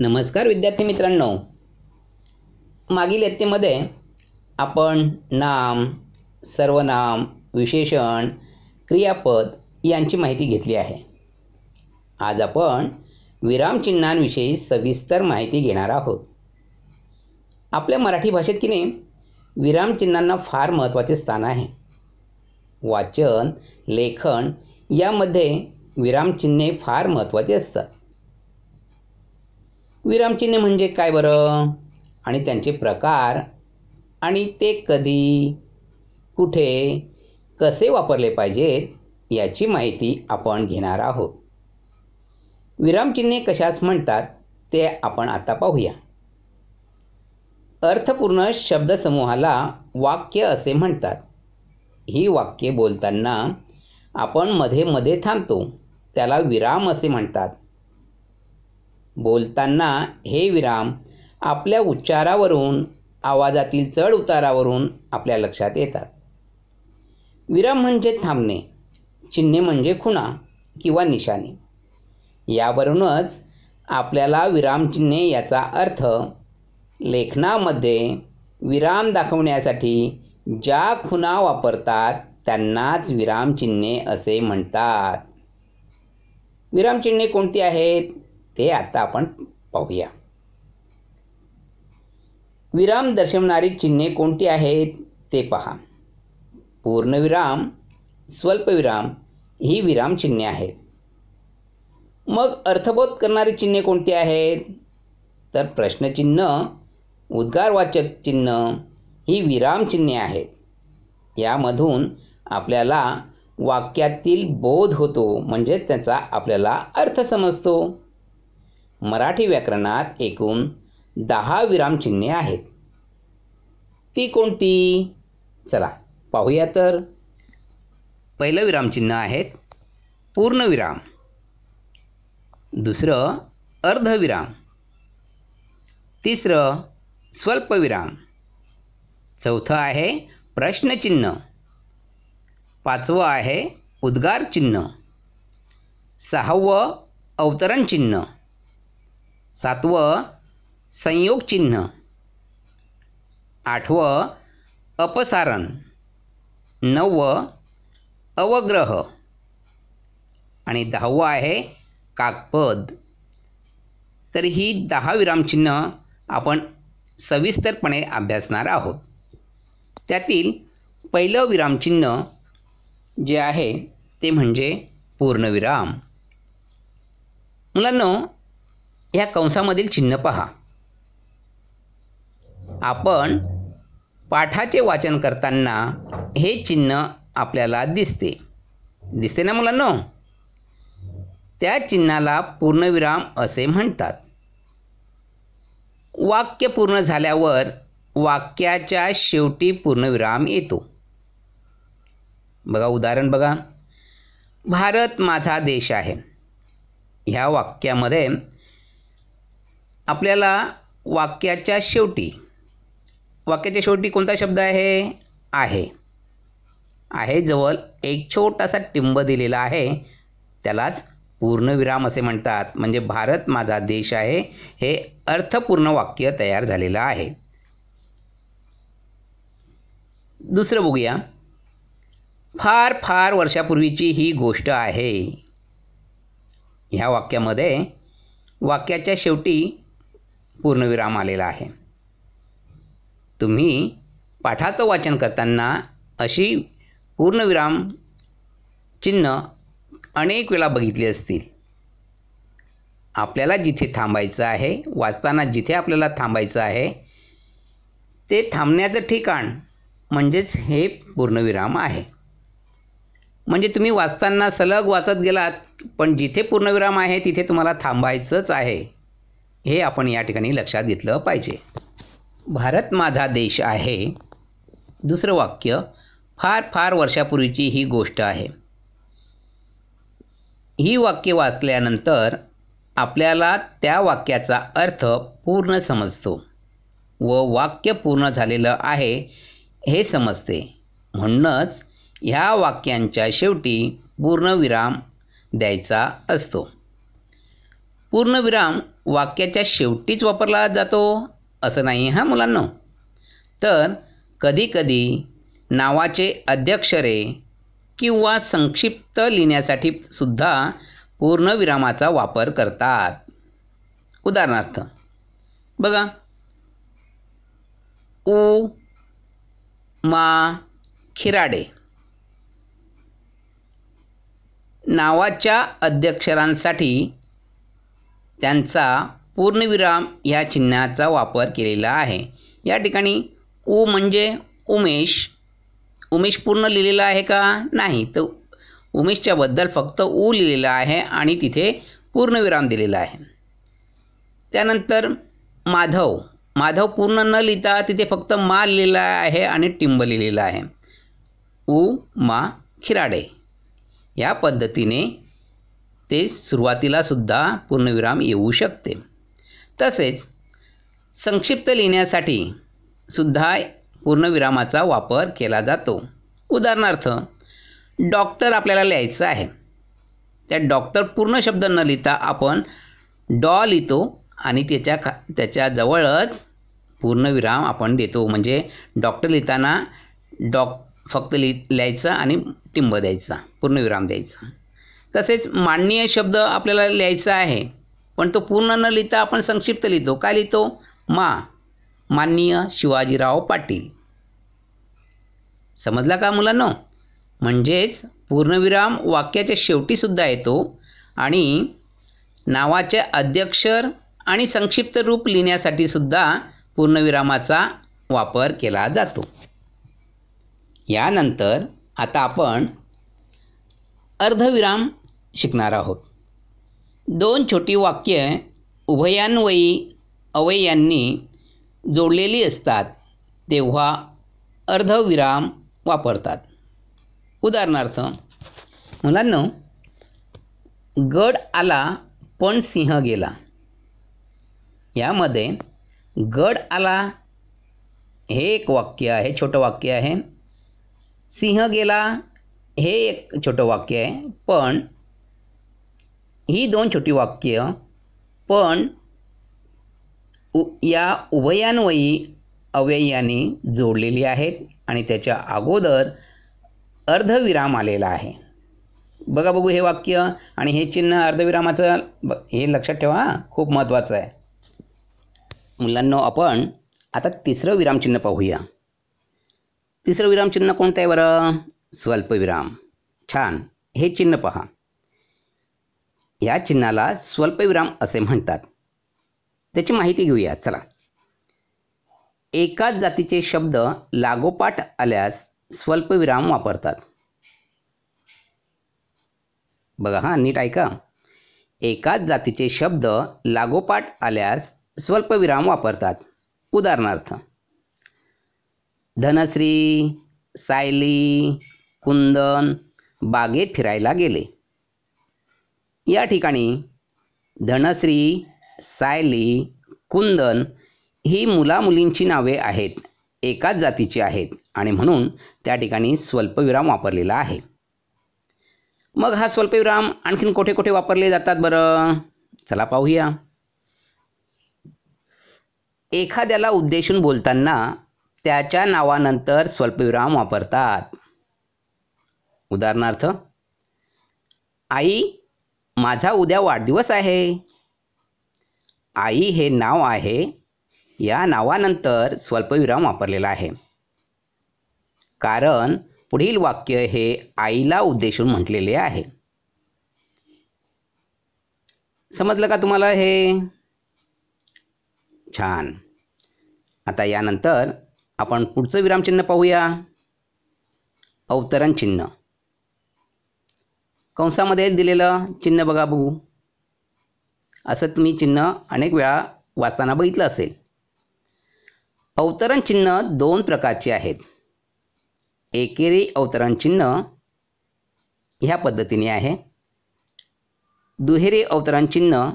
नमस्कार विद्यार्थी मित्रांनो मागील यत्तेमध्ये आपण नाम सर्वनाम विशेषण क्रियापद यांची माहिती घेतली आहे आज आपण विरामचिन्हांविषयी सविस्तर माहिती घेणार आहोत आपल्या मराठी भाषेत की नाही विरामचिन्हांना फार महत्त्वाचे स्थान आहे वाचन लेखन यामध्ये विरामचिन्हे फार महत्त्वाचे असतात विरामचिन्हे म्हणजे काय बरं आणि त्यांचे प्रकार आणि ते कधी कुठे कसे वापरले पाहिजेत याची माहिती आपण घेणार आहोत विरामचिन्हे कशास म्हणतात ते आपण आता पाहूया अर्थपूर्ण शब्दसमूहाला वाक्य असे म्हणतात ही वाक्ये बोलताना आपण मध्ये मध्ये थांबतो त्याला विराम असे म्हणतात बोलताना हे विराम आपल्या उच्चारावरून आवाजातील चढ उतारावरून आपल्या लक्षात येतात विराम म्हणजे थांबणे चिन्हे म्हणजे खुणा किंवा निशाणे यावरूनच आपल्याला विरामचिन्हे याचा अर्थ लेखनामध्ये विराम दाखवण्यासाठी ज्या खुणा वापरतात त्यांनाच विरामचिन्हे असे म्हणतात विरामचिन्हे कोणती आहेत ते आता आपण पाहूया विराम दर्शवणारी चिन्हे कोणती आहेत ते पहा पूर्णविराम स्वल्पविराम ही विराम चिन्हे आहेत मग अर्थबोध करणारी चिन्हे कोणती आहेत तर प्रश्नचिन्ह उद्गारवाचक चिन्ह ही विराम चिन्हे आहेत यामधून आपल्याला वाक्यातील बोध होतो म्हणजे त्याचा आपल्याला अर्थ समजतो मराठी व्याकरणात एकूण दहा विरामचिन्हे आहेत ती कोणती चला पाहूया तर पहिलं विरामचिन्ह आहेत पूर्णविराम दुसरं अर्धविराम तिसरं स्वल्पविराम चौथं आहे प्रश्नचिन्ह पाचवं आहे उद्गारचिन्ह सहावं अवतरण चिन्ह सातवं संयोग चिन्ह आठवं अपसारण नववं अवग्रह आणि दहावं आहे काकपद तर ही दहा विरामचिन्ह आपण सविस्तरपणे अभ्यासणार आहोत त्यातील पहिलं विरामचिन्ह जे आहे ते म्हणजे पूर्णविराम मुलांनो या कंसामधील चिन्ह पहा आपण पाठाचे वाचन करताना हे चिन्ह आपल्याला दिसते दिसते ना मुलांना त्या चिन्हाला पूर्णविराम असे म्हणतात वाक्य पूर्ण झाल्यावर वाक्याच्या शेवटी पूर्णविराम येतो बघा उदाहरण बघा भारत माझा देश आहे ह्या वाक्यामध्ये आपल्याला वाक्याच्या शेवटी वाक्याच्या शेवटी कोणता शब्द आहे आहे आहे जवळ एक छोटासा टिंब दिलेला आहे त्यालाच पूर्णविराम असे म्हणतात म्हणजे भारत माझा देश आहे हे अर्थपूर्ण वाक्य तयार झालेलं आहे दुसरं बघूया फार फार वर्षापूर्वीची ही गोष्ट आहे ह्या वाक्यामध्ये वाक्याच्या शेवटी पूर्णविराम आलेला आहे तुम्ही पाठाचं वाचन करताना अशी पूर्णविराम चिन्ह अनेक वेळा बघितली असतील आपल्याला जिथे थांबायचं आहे वाचताना जिथे आपल्याला थांबायचं आहे ते थांबण्याचं ठिकाण म्हणजेच हे पूर्णविराम आहे म्हणजे तुम्ही वाचताना सलग वाचत गेलात पण जिथे पूर्णविराम आहे तिथे तुम्हाला थांबायचंच आहे हे आपण या ठिकाणी लक्षात घेतलं पाहिजे भारत माझा देश आहे दुसरं वाक्य फार फार वर्षापूर्वीची ही गोष्ट आहे ही वाक्य वाचल्यानंतर आपल्याला त्या वाक्याचा अर्थ पूर्ण समजतो व वाक्य पूर्ण झालेलं आहे हे समजते म्हणूनच ह्या वाक्यांच्या शेवटी पूर्णविराम द्यायचा असतो पूर्णविराम वाक्याच्या शेवटीच वापरला जातो असं नाही हां मुलांनो तर कधीकधी नावाचे अध्यक्षरे किंवा संक्षिप्त लिहिण्यासाठी सुद्धा पूर्णविरामाचा वापर करतात उदाहरणार्थ बघा उ मा खिराडे नावाच्या अध्यक्षरांसाठी त्यांचा पूर्णविराम ह्या चिन्हाचा वापर केलेला आहे या ठिकाणी उ म्हणजे उमेश उमेश पूर्ण लिहिलेला आहे का नाही तर उमेशच्याबद्दल फक्त ऊ लिहिलेलं आहे आणि तिथे पूर्णविराम दिलेला आहे त्यानंतर माधव माधव पूर्ण न लिहिता तिथे फक्त मा लिहिलेला आहे आणि टिंब लिहिलेला आहे उ मा खिराडे या पद्धतीने ते सुद्धा पूर्णविराम येऊ शकते तसेच संक्षिप्त लिहिण्यासाठी सुद्धा पूर्णविरामाचा वापर केला जातो उदाहरणार्थ डॉक्टर आपल्याला लिहायचं आहे त्या डॉक्टर पूर्ण शब्द न लिहिता आपण डॉ लिहितो आणि त्याच्या खा त्याच्याजवळच पूर्णविराम आपण देतो म्हणजे डॉक्टर लिहिताना डॉक फक्त लिह लिहायचं आणि टिंब द्यायचा पूर्णविराम द्यायचा तसेच माननीय शब्द आपल्याला लिहायचा आहे पण तो पूर्ण न लिहिता आपण संक्षिप्त लिहितो काय लिहितो मा माननीय शिवाजीराव पाटील समजला का मुलांनो म्हणजेच पूर्णविराम वाक्याच्या शेवटीसुद्धा येतो आणि नावाचे अध्यक्षर आणि संक्षिप्त रूप लिहिण्यासाठी सुद्धा पूर्णविरामाचा वापर केला जातो यानंतर आता आपण अर्धविराम शिकणार आहोत दोन छोटी वाक्य उभयान्वयी अवयांनी जोडलेली असतात तेव्हा अर्धविराम वापरतात उदाहरणार्थ मुलांना गड आला पण सिंह गेला यामध्ये गड आला हे एक वाक्य आहे छोटं वाक्य आहे सिंह गेला हे एक छोटं वाक्य आहे पण ही दोन छोटी वाक्य पण उ या उभयान्वयी अव्ययाने जोडलेली आहेत आणि त्याच्या अगोदर अर्धविराम आलेला आहे बघा बघू हे वाक्य आणि हे चिन्ह अर्धविरामाचं ब हे लक्षात ठेवा खूप महत्त्वाचं आहे मुलांना आपण आता तिसरं विरामचिन्ह पाहूया तिसरं विरामचिन्ह कोणतं आहे बरं स्वल्पविराम छान हे चिन्ह पहा या चिन्हाला स्वल्पविराम असे म्हणतात त्याची माहिती घेऊया चला एकाच जातीचे शब्द लागोपाठ आल्यास स्वल्पविराम वापरतात बघा हा नीट ऐका एकाच जातीचे शब्द लागोपाठ आल्यास स्वल्पविराम वापरतात उदाहरणार्थ धनश्री सायली कुंदन बागेत फिरायला गेले या ठिकाणी धनश्री सायली कुंदन ही मुलामुलींची नावे आहेत एकाच जातीची आहेत आणि म्हणून त्या ठिकाणी स्वल्पविराम वापरलेला आहे मग हा स्वल्पविराम आणखीन कोठे कोठे वापरले जातात बरं चला पाहूया एखाद्याला उद्देशून बोलताना त्याच्या नावानंतर स्वल्पविराम वापरतात उदाहरणार्थ आई माझा उद्या वाढदिवस आहे आई हे नाव आहे या नावानंतर स्वल्पविराम वापरलेला आहे कारण पुढील वाक्य हे आईला उद्देशून म्हटलेले आहे समजलं का तुम्हाला हे छान आता यानंतर आपण पुढचं विरामचिन्ह पाहूया अवतरण चिन्ह कंसामध्ये दिलेलं चिन्ह बघा बघू असं तुम्ही चिन्ह अनेक वेळा वाचताना बघितलं असेल अवतरण चिन्ह दोन प्रकारचे आहेत एकेरी अवतरण चिन्ह ह्या पद्धतीने आहे दुहेरी अवतरण चिन्ह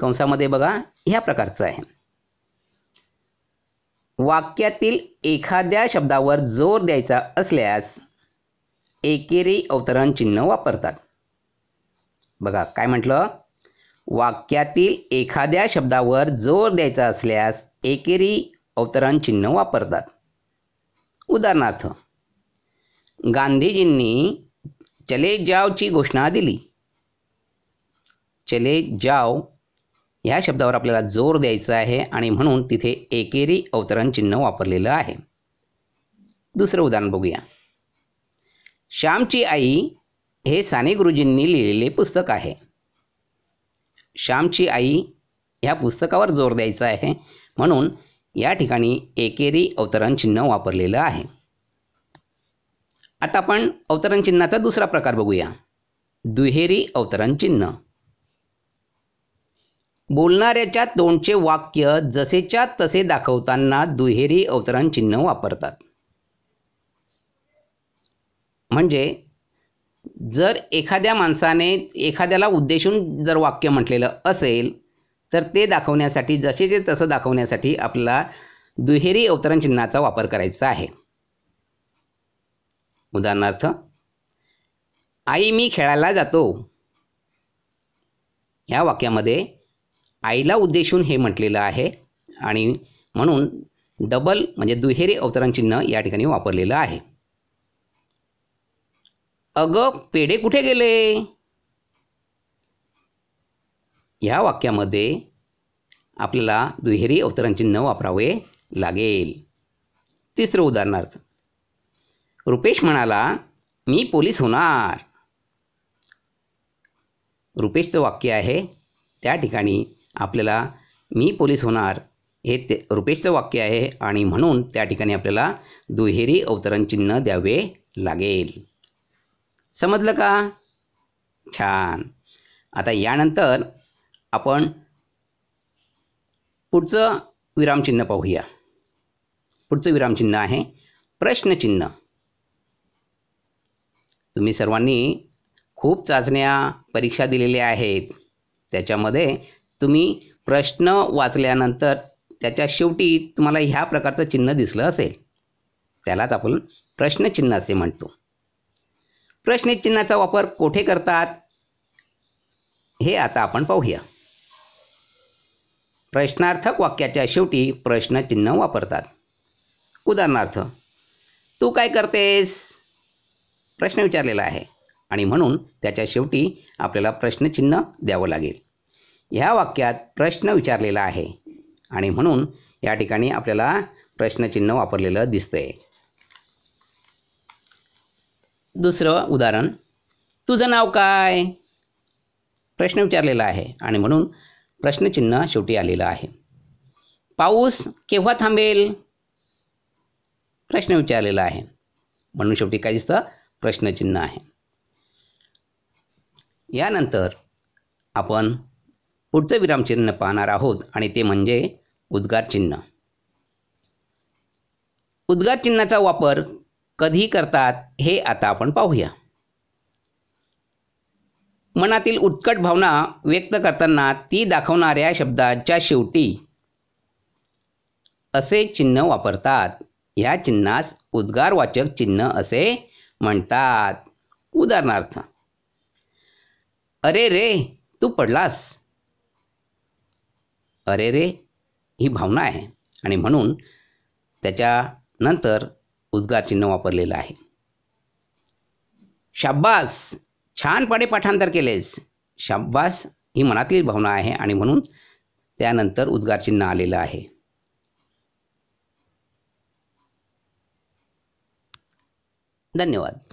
कंसामध्ये बघा ह्या प्रकारचं आहे वाक्यातील एखाद्या शब्दावर जोर द्यायचा असल्यास एकेरी अवतरण चिन्ह वापरतात बघा काय म्हटलं वाक्यातील एखाद्या शब्दावर जोर द्यायचा असल्यास एकेरी अवतरण चिन्ह वापरतात उदाहरणार्थ गांधीजींनी चले जावची घोषणा दिली चले जाव ह्या शब्दावर आपल्याला जोर द्यायचा आहे आणि म्हणून तिथे एकेरी अवतरण चिन्ह वापरलेलं आहे दुसरं उदाहरण बघूया श्यामची आई हे साने गुरुजींनी लिहिलेले पुस्तक आहे श्यामची आई ह्या पुस्तकावर जोर द्यायचा आहे म्हणून या ठिकाणी एकेरी अवतरण चिन्ह वापरलेलं आहे आता आपण अवतरण चिन्हाचा दुसरा प्रकार बघूया दुहेरी अवतरण चिन्ह बोलणाऱ्याच्या तोंडचे वाक्य जसेच्या तसे दाखवताना दुहेरी अवतरण चिन्ह वापरतात म्हणजे जर एखाद्या माणसाने एखाद्याला उद्देशून जर वाक्य म्हटलेलं असेल तर ते दाखवण्यासाठी जसे ते तसं दाखवण्यासाठी आपल्याला दुहेरी अवतरण चिन्हाचा वापर करायचा आहे उदाहरणार्थ आई मी खेळायला जातो या वाक्यामध्ये आईला उद्देशून हे म्हटलेलं आहे आणि म्हणून डबल म्हणजे दुहेरी अवतरण चिन्ह या ठिकाणी वापरलेलं आहे अगं पेढे कुठे गेले ह्या वाक्यामध्ये आपल्याला दुहेरी अवतरण चिन्ह वापरावे लागेल तिसरं उदाहरणार्थ रुपेश म्हणाला मी पोलीस होणार रुपेशचं वाक्य आहे त्या ठिकाणी आपल्याला मी पोलीस होणार हे ते रुपेशचं वाक्य आहे आणि म्हणून त्या ठिकाणी आपल्याला दुहेरी अवतरण चिन्ह द्यावे लागेल समजलं का छान आता यानंतर आपण पुढचं विरामचिन्ह पाहूया पुढचं विरामचिन्ह आहे प्रश्नचिन्ह तुम्ही सर्वांनी खूप चाचण्या परीक्षा दिलेल्या आहेत त्याच्यामध्ये तुम्ही प्रश्न वाचल्यानंतर त्याच्या शेवटी तुम्हाला ह्या प्रकारचं चिन्ह दिसलं असेल त्यालाच आपण प्रश्नचिन्ह असे म्हणतो प्रश्नचिन्हाचा वापर कोठे करतात हे आता आपण पाहूया प्रश्नार्थक वाक्याच्या शेवटी प्रश्नचिन्ह वापरतात उदाहरणार्थ तू काय करतेस प्रश्न विचारलेला आहे आणि म्हणून त्याच्या शेवटी आपल्याला प्रश्नचिन्ह द्यावं लागेल ह्या वाक्यात प्रश्न विचारलेला आहे आणि म्हणून या ठिकाणी आपल्याला प्रश्नचिन्ह वापरलेलं दिसतंय दुसरं उदाहरण तुझं नाव काय प्रश्न विचारलेला आहे आणि म्हणून प्रश्नचिन्ह शेवटी आलेलं आहे पाऊस केव्हा थांबेल प्रश्न विचारलेला आहे म्हणून शेवटी काय दिसतं प्रश्नचिन्ह आहे यानंतर आपण पुढचं विरामचिन्ह पाहणार आहोत आणि ते म्हणजे उद्गार चिन्ह उद्गार चिन्हाचा वापर कधी करतात हे आता आपण पाहूया मनातील उत्कट भावना व्यक्त करताना ती दाखवणाऱ्या शब्दाच्या शेवटी असे चिन्ह वापरतात या चिन्हास उद्गारवाचक चिन्ह असे म्हणतात उदाहरणार्थ अरे रे तू पडलास अरे रे ही भावना आहे आणि म्हणून त्याच्यानंतर उद्गार चिन्ह वापरलेलं आहे शाब्बास छानपणे पाठांतर केलेस शाब्बास ही मनातली भावना आहे आणि म्हणून त्यानंतर उद्गार चिन्ह आलेलं आहे धन्यवाद